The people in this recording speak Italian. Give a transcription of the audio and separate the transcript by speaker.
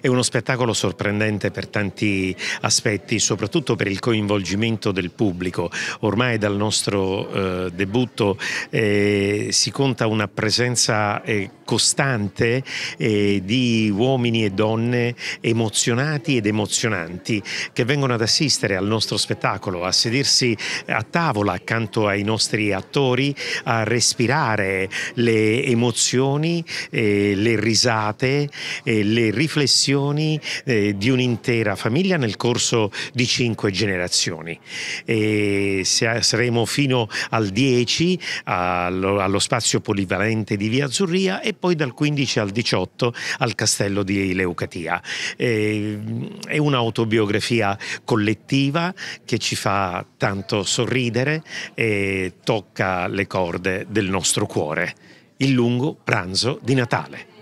Speaker 1: È uno spettacolo sorprendente per tanti aspetti, soprattutto per il coinvolgimento del pubblico. Ormai dal nostro eh, debutto eh, si conta una presenza eh, costante eh, di uomini e donne emozionati ed emozionanti che vengono ad assistere al nostro spettacolo, a sedersi a tavola accanto ai nostri attori, a respirare le emozioni, eh, le risate, eh, le riflessioni tradizioni eh, di un'intera famiglia nel corso di cinque generazioni. E saremo fino al 10 allo, allo, spazio polivalente di Via Azzurria e poi dal 15 al 18 al castello di Leucatia. E, mm, è un'autobiografia collettiva che ci fa tanto sorridere e tocca le corde del nostro cuore. Il lungo pranzo di Natale.